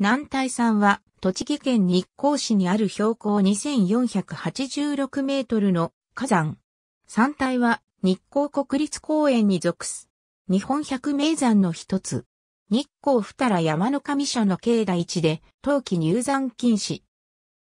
南泰山は、栃木県日光市にある標高2486メートルの火山。山体は、日光国立公園に属す。日本百名山の一つ。日光二良山の神社の境内地で、冬季入山禁止。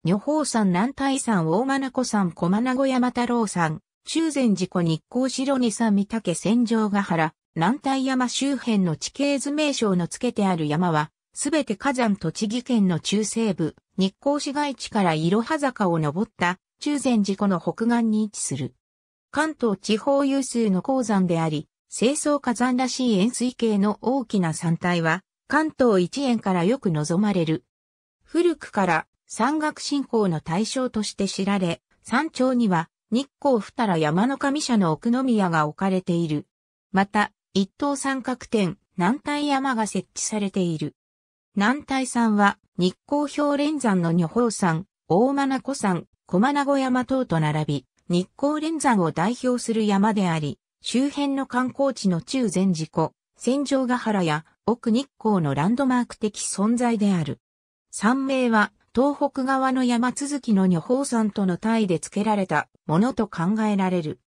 女宝山南大山大真子山小真子山太郎山、修善寺湖日光白二三三岳戦場ヶ原、南大山周辺の地形図名称の付けてある山は、すべて火山栃木県の中西部、日光市街地からいろは坂を登った中禅寺湖の北岸に位置する。関東地方有数の鉱山であり、清掃火山らしい円錐形の大きな山体は、関東一円からよく望まれる。古くから山岳信仰の対象として知られ、山頂には日光二ら山の神社の奥宮が置かれている。また、一等三角点、南体山が設置されている。南大山は、日光氷連山の女宝山、大間子山、小名古山等と並び、日光連山を代表する山であり、周辺の観光地の中禅寺湖、戦場ヶ原や奥日光のランドマーク的存在である。山名は、東北側の山続きの女宝山との単位で付けられたものと考えられる。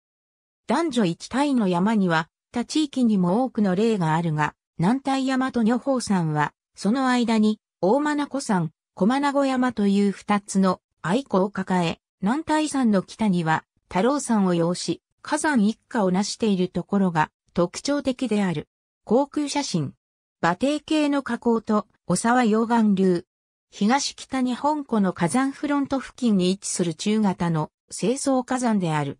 男女一体の山には、他地域にも多くの例があるが、南大山と女宝山は、その間に、大間名古山、小間古山という二つの愛子を抱え、南大山の北には太郎山を要し、火山一家を成しているところが特徴的である。航空写真。馬蹄形の河口と小沢溶岩流。東北日本湖の火山フロント付近に位置する中型の清掃火山である。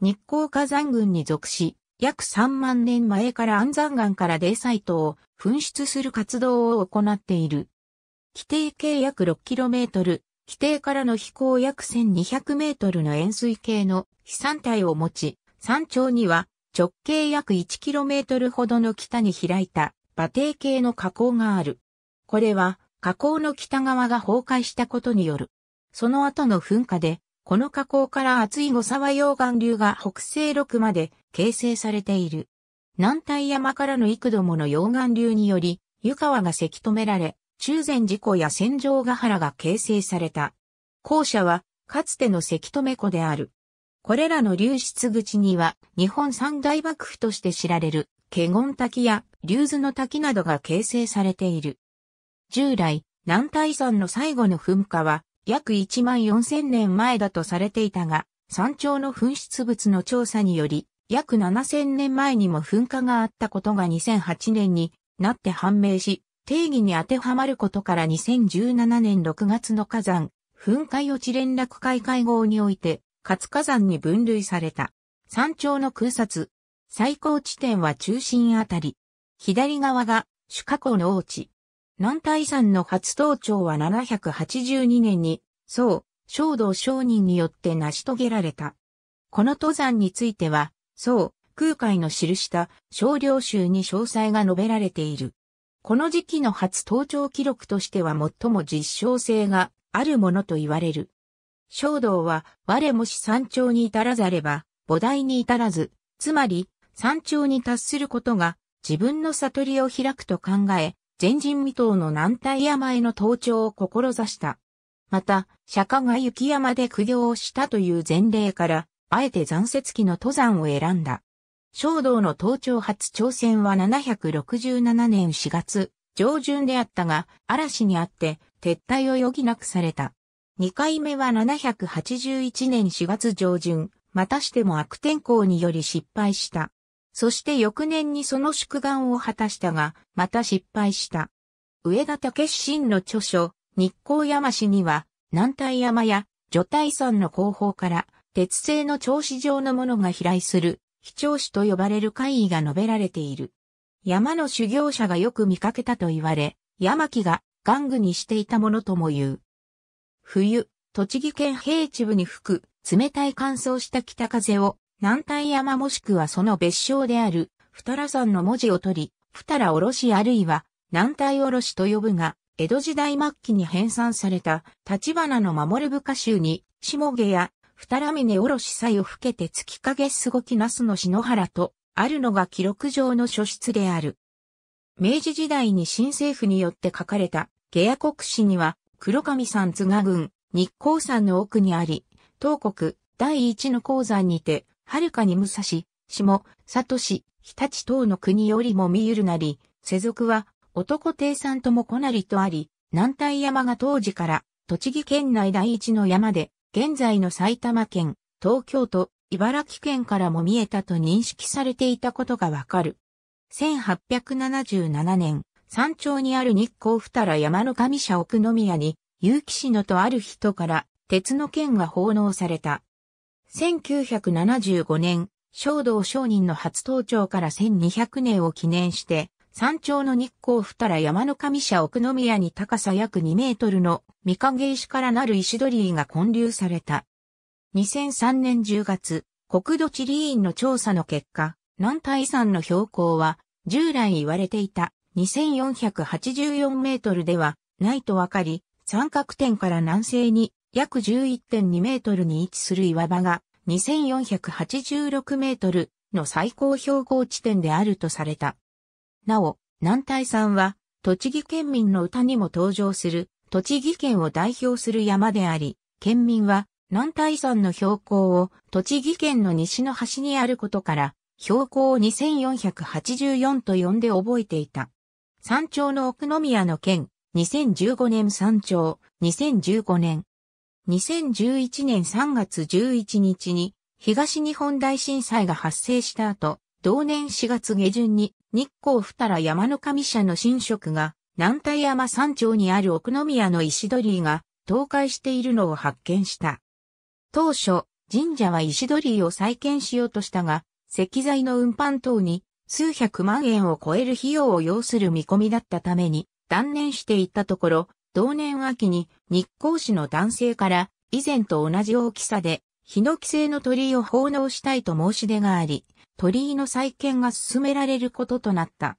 日光火山群に属し、約3万年前から安山岩から泥サイトを噴出する活動を行っている。規定計約 6km、規定からの飛行約 1200m の円錐形の飛散体を持ち、山頂には直径約 1km ほどの北に開いた馬蹄形の火口がある。これは火口の北側が崩壊したことによる。その後の噴火で、この火口から厚い五沢溶岩流が北西6まで形成されている。南体山からの幾度もの溶岩流により、湯川がせき止められ、中禅寺湖や戦場ヶ原が形成された。校舎は、かつてのせき止め湖である。これらの流出口には、日本三大幕府として知られる、華厳滝や竜頭の滝などが形成されている。従来、南大山の最後の噴火は、約1万4000年前だとされていたが、山頂の噴出物の調査により、約7000年前にも噴火があったことが2008年になって判明し、定義に当てはまることから2017年6月の火山、噴火予知連絡会会合において、活火山に分類された。山頂の空撮。最高地点は中心あたり。左側が主火口の王地。南大山の初登頂は782年に、そう、小道商人によって成し遂げられた。この登山については、そう、空海の記した少量集に詳細が述べられている。この時期の初登頂記録としては最も実証性があるものと言われる。衝動は我もし山頂に至らざれば、母提に至らず、つまり山頂に達することが自分の悟りを開くと考え、前人未到の南大山への登頂を志した。また、釈迦が雪山で苦行をしたという前例から、あえて残雪期の登山を選んだ。衝動の登頂初挑戦は767年4月上旬であったが、嵐にあって撤退を余儀なくされた。2回目は781年4月上旬、またしても悪天候により失敗した。そして翌年にその祝願を果たしたが、また失敗した。上田武新の著書、日光山市には、南大山や、女体山の後方から、鉄製の調子状のものが飛来する、飛調子と呼ばれる怪異が述べられている。山の修行者がよく見かけたと言われ、山木が玩具にしていたものとも言う。冬、栃木県平地部に吹く冷たい乾燥した北風を南丹山もしくはその別称である二良山の文字を取り、二良おろしあるいは南丹おろしと呼ぶが、江戸時代末期に編纂された立花の守る部下集に下下や二らねおろしさよふけて月影すごきなすの篠原と、あるのが記録上の書出である。明治時代に新政府によって書かれた、下野国史には、黒神山津賀郡、日光山の奥にあり、東国、第一の鉱山にて、はるかに武蔵、下、里市、日立等の国よりも見ゆるなり、世俗は、男帝山ともこなりとあり、南大山が当時から、栃木県内第一の山で、現在の埼玉県、東京都、茨城県からも見えたと認識されていたことがわかる。1877年、山頂にある日光二良山の神社奥宮に、結城市のとある人から鉄の剣が奉納された。1975年、小道商人の初登頂から1200年を記念して、山頂の日光二ら山の神社奥宮に高さ約2メートルの三影石からなる石鳥居が建立された。2003年10月、国土地理院の調査の結果、南大山の標高は、従来言われていた2484メートルではないとわかり、三角点から南西に約11.2メートルに位置する岩場が2486メートルの最高標高地点であるとされた。なお、南泰山は、栃木県民の歌にも登場する、栃木県を代表する山であり、県民は、南泰山の標高を栃木県の西の端にあることから、標高を2484と呼んで覚えていた。山頂の奥宮の県、2015年山頂、2015年。2011年3月11日に東日本大震災が発生した後、同年4月下旬に日光二良山の神社の神職が南太山山頂にある奥宮の石鳥居が倒壊しているのを発見した。当初、神社は石鳥居を再建しようとしたが、石材の運搬等に数百万円を超える費用を要する見込みだったために断念していったところ、同年秋に日光市の男性から以前と同じ大きさで、ヒノキ製の鳥居を奉納したいと申し出があり、鳥居の再建が進められることとなった。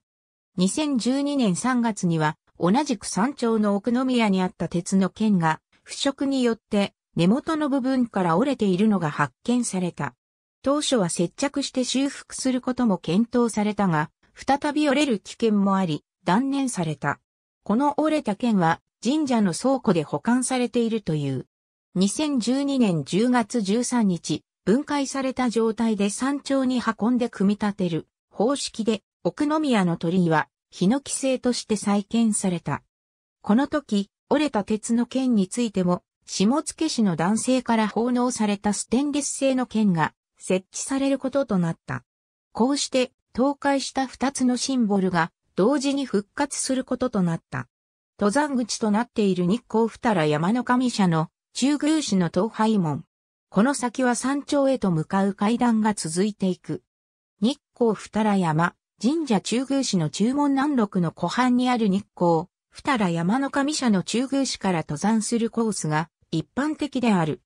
2012年3月には、同じく山頂の奥宮にあった鉄の剣が、腐食によって根元の部分から折れているのが発見された。当初は接着して修復することも検討されたが、再び折れる危険もあり、断念された。この折れた剣は神社の倉庫で保管されているという。2012年10月13日、分解された状態で山頂に運んで組み立てる方式で奥宮の鳥居は日のキ製として再建された。この時、折れた鉄の剣についても、下野市の男性から奉納されたステンレス製の剣が設置されることとなった。こうして倒壊した二つのシンボルが同時に復活することとなった。登山口となっている日光二良山の神社の中宮市の東廃門。この先は山頂へと向かう階段が続いていく。日光二良山、神社中宮市の中門南麓の湖畔にある日光、二良山の神社の中宮市から登山するコースが一般的である。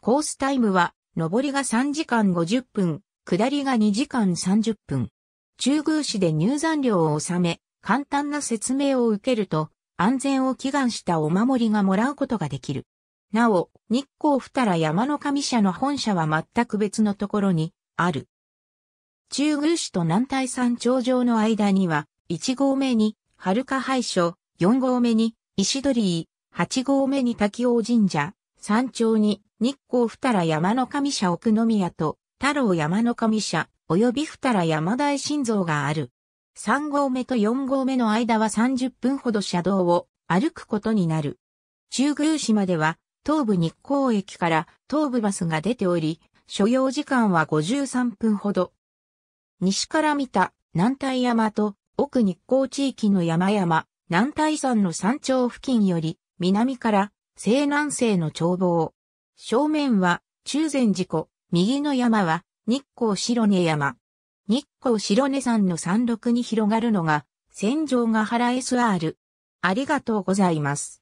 コースタイムは、上りが3時間50分、下りが2時間30分。中宮市で入山料を納め、簡単な説明を受けると、安全を祈願したお守りがもらうことができる。なお、日光二良山の神社の本社は全く別のところにある。中宮市と南大山頂上の間には、1号目に、春花廃所、4号目に、石鳥居、8号目に滝王神社、山頂に、日光二良山の神社奥宮と、太郎山の神社、及び二良山大神像がある。3号目と4号目の間は30分ほど車道を歩くことになる。中宮市までは東武日光駅から東武バスが出ており、所要時間は53分ほど。西から見た南大山と奥日光地域の山々、南大山の山頂付近より南から西南西の眺望。正面は中禅寺湖、右の山は日光白根山。日光白根山の山麓に広がるのが、戦場が原 SR。ありがとうございます。